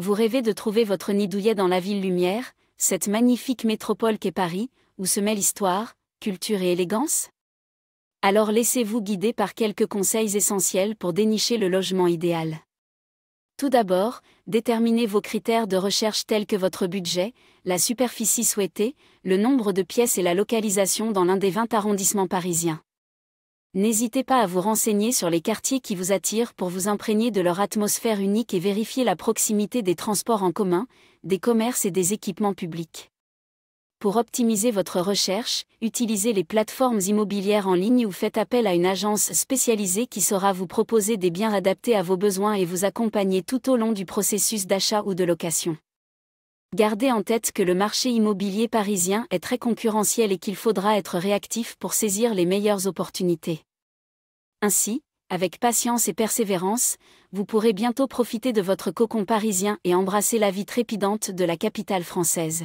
Vous rêvez de trouver votre nid douillet dans la ville lumière, cette magnifique métropole qu'est Paris, où se mêlent histoire, culture et élégance Alors laissez-vous guider par quelques conseils essentiels pour dénicher le logement idéal. Tout d'abord, déterminez vos critères de recherche tels que votre budget, la superficie souhaitée, le nombre de pièces et la localisation dans l'un des 20 arrondissements parisiens. N'hésitez pas à vous renseigner sur les quartiers qui vous attirent pour vous imprégner de leur atmosphère unique et vérifier la proximité des transports en commun, des commerces et des équipements publics. Pour optimiser votre recherche, utilisez les plateformes immobilières en ligne ou faites appel à une agence spécialisée qui saura vous proposer des biens adaptés à vos besoins et vous accompagner tout au long du processus d'achat ou de location. Gardez en tête que le marché immobilier parisien est très concurrentiel et qu'il faudra être réactif pour saisir les meilleures opportunités. Ainsi, avec patience et persévérance, vous pourrez bientôt profiter de votre cocon parisien et embrasser la vie trépidante de la capitale française.